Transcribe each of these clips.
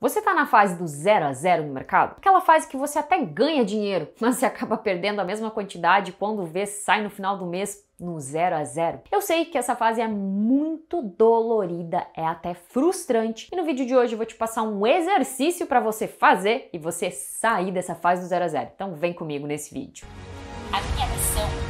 Você está na fase do zero a zero no mercado? Aquela fase que você até ganha dinheiro, mas você acaba perdendo a mesma quantidade quando vê sai no final do mês no zero a zero. Eu sei que essa fase é muito dolorida, é até frustrante. E no vídeo de hoje eu vou te passar um exercício para você fazer e você sair dessa fase do zero a zero. Então vem comigo nesse vídeo. A minha missão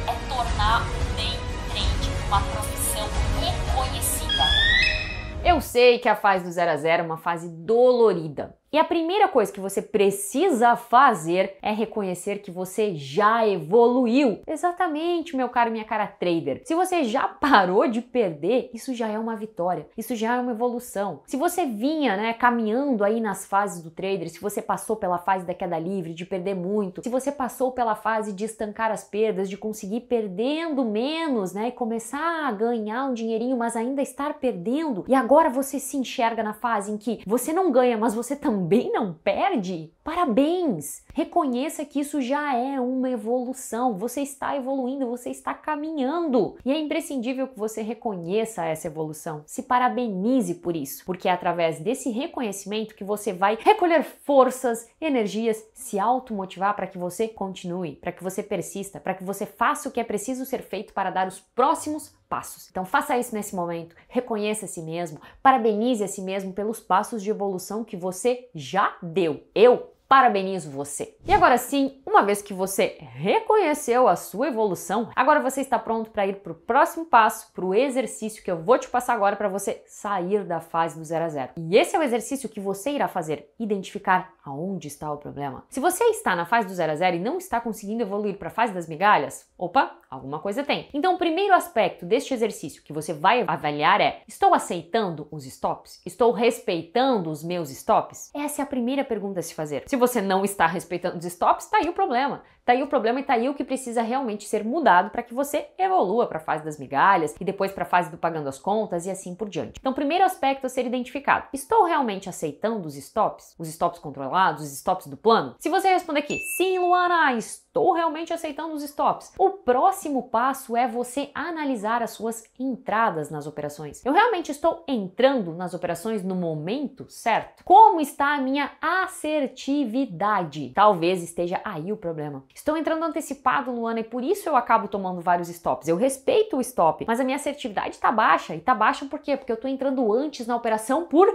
sei que a fase do 0 a 0 é uma fase dolorida. E a primeira coisa que você precisa fazer é reconhecer que você já evoluiu. Exatamente, meu caro minha cara trader. Se você já parou de perder, isso já é uma vitória, isso já é uma evolução. Se você vinha, né, caminhando aí nas fases do trader, se você passou pela fase da queda livre, de perder muito, se você passou pela fase de estancar as perdas, de conseguir perdendo menos, né, e começar a ganhar um dinheirinho, mas ainda estar perdendo, e agora você se enxerga na fase em que você não ganha, mas você também também não perde? Parabéns! Reconheça que isso já é uma evolução. Você está evoluindo, você está caminhando. E é imprescindível que você reconheça essa evolução. Se parabenize por isso, porque é através desse reconhecimento que você vai recolher forças, energias, se automotivar para que você continue, para que você persista, para que você faça o que é preciso ser feito para dar os próximos passos. Então faça isso nesse momento, reconheça a si mesmo, parabenize a si mesmo pelos passos de evolução que você já deu. Eu parabenizo você. E agora sim, uma vez que você reconheceu a sua evolução, agora você está pronto para ir para o próximo passo, para o exercício que eu vou te passar agora para você sair da fase do zero a zero. E esse é o exercício que você irá fazer: identificar aonde está o problema. Se você está na fase do zero a zero e não está conseguindo evoluir para a fase das migalhas, opa, alguma coisa tem. Então, o primeiro aspecto deste exercício que você vai avaliar é: estou aceitando os stops? Estou respeitando os meus stops? Essa é a primeira pergunta a se fazer. Se você não está respeitando os stops, está aí o problema. Tá aí o problema e tá aí o que precisa realmente ser mudado para que você evolua para a fase das migalhas e depois para a fase do pagando as contas e assim por diante. Então, primeiro aspecto a ser identificado: estou realmente aceitando os stops? Os stops controlados, os stops do plano? Se você responder que sim, Luana, estou realmente aceitando os stops. O próximo passo é você analisar as suas entradas nas operações. Eu realmente estou entrando nas operações no momento certo? Como está a minha assertividade? Talvez esteja aí o problema. Estou entrando antecipado, Luana, e por isso eu acabo tomando vários stops. Eu respeito o stop, mas a minha assertividade está baixa. E está baixa por quê? Porque eu estou entrando antes na operação por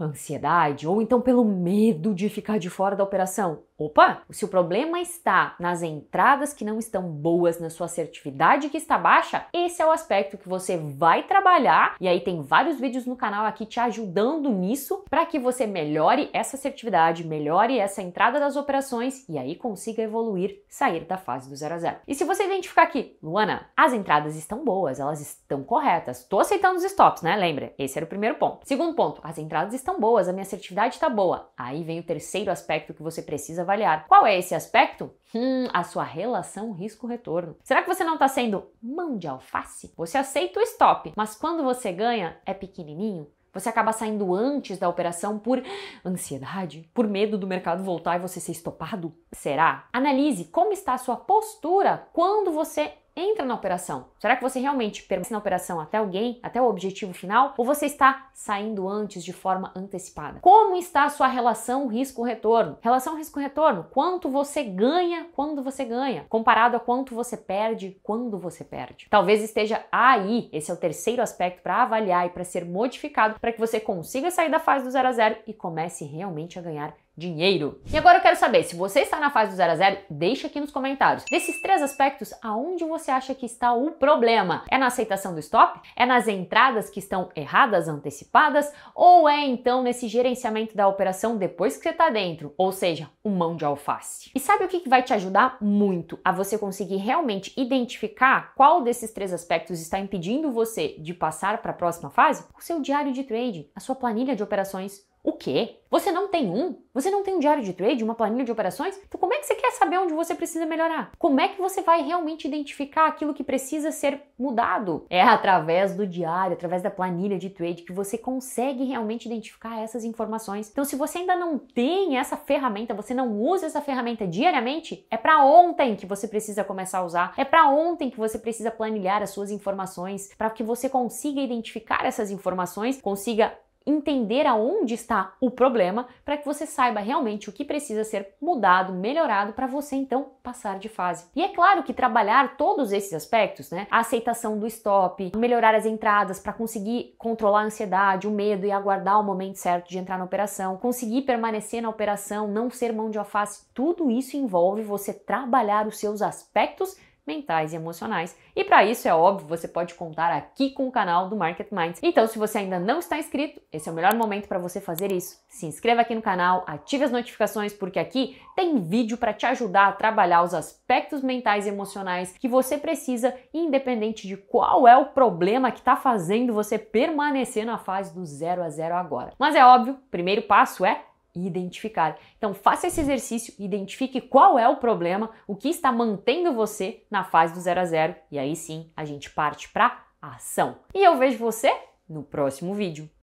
ansiedade ou então pelo medo de ficar de fora da operação. Opa! Se o problema está nas entradas que não estão boas, na sua assertividade que está baixa, esse é o aspecto que você vai trabalhar. E aí tem vários vídeos no canal aqui te ajudando nisso para que você melhore essa assertividade, melhore essa entrada das operações e aí consiga evoluir, sair da fase do zero a zero. E se você identificar aqui, Luana, as entradas estão boas, elas estão corretas. Estou aceitando os stops, né? Lembra? Esse era o primeiro ponto. Segundo ponto, as entradas estão estão boas, a minha assertividade está boa. Aí vem o terceiro aspecto que você precisa avaliar. Qual é esse aspecto? Hum, a sua relação risco-retorno. Será que você não está sendo mão de alface? Você aceita o stop, mas quando você ganha, é pequenininho? Você acaba saindo antes da operação por ansiedade, por medo do mercado voltar e você ser estopado? Será? Analise como está a sua postura quando você entra na operação? Será que você realmente permanece na operação até alguém, até o objetivo final? Ou você está saindo antes de forma antecipada? Como está a sua relação risco-retorno? Relação risco-retorno, quanto você ganha quando você ganha, comparado a quanto você perde quando você perde. Talvez esteja aí, esse é o terceiro aspecto para avaliar e para ser modificado para que você consiga sair da fase do zero a zero e comece realmente a ganhar dinheiro. E agora eu quero saber, se você está na fase do zero a zero, deixa aqui nos comentários. Desses três aspectos, aonde você acha que está o problema? É na aceitação do stop? É nas entradas que estão erradas, antecipadas? Ou é então nesse gerenciamento da operação depois que você está dentro? Ou seja, o mão de alface. E sabe o que vai te ajudar muito a você conseguir realmente identificar qual desses três aspectos está impedindo você de passar para a próxima fase? O seu diário de trade, a sua planilha de operações, o quê? Você não tem um? Você não tem um diário de trade, uma planilha de operações? Então, como é que você quer saber onde você precisa melhorar? Como é que você vai realmente identificar aquilo que precisa ser mudado? É através do diário, através da planilha de trade que você consegue realmente identificar essas informações. Então, se você ainda não tem essa ferramenta, você não usa essa ferramenta diariamente, é para ontem que você precisa começar a usar. É para ontem que você precisa planilhar as suas informações para que você consiga identificar essas informações, consiga entender aonde está o problema para que você saiba realmente o que precisa ser mudado, melhorado para você então passar de fase. E é claro que trabalhar todos esses aspectos, né? A aceitação do stop, melhorar as entradas para conseguir controlar a ansiedade, o medo e aguardar o momento certo de entrar na operação, conseguir permanecer na operação, não ser mão de alface, tudo isso envolve você trabalhar os seus aspectos mentais e emocionais. E para isso, é óbvio, você pode contar aqui com o canal do Market Minds. Então, se você ainda não está inscrito, esse é o melhor momento para você fazer isso. Se inscreva aqui no canal, ative as notificações, porque aqui tem vídeo para te ajudar a trabalhar os aspectos mentais e emocionais que você precisa, independente de qual é o problema que está fazendo você permanecer na fase do zero a zero agora. Mas é óbvio, o primeiro passo é identificar. Então, faça esse exercício, identifique qual é o problema, o que está mantendo você na fase do zero a zero, e aí sim a gente parte para ação. E eu vejo você no próximo vídeo.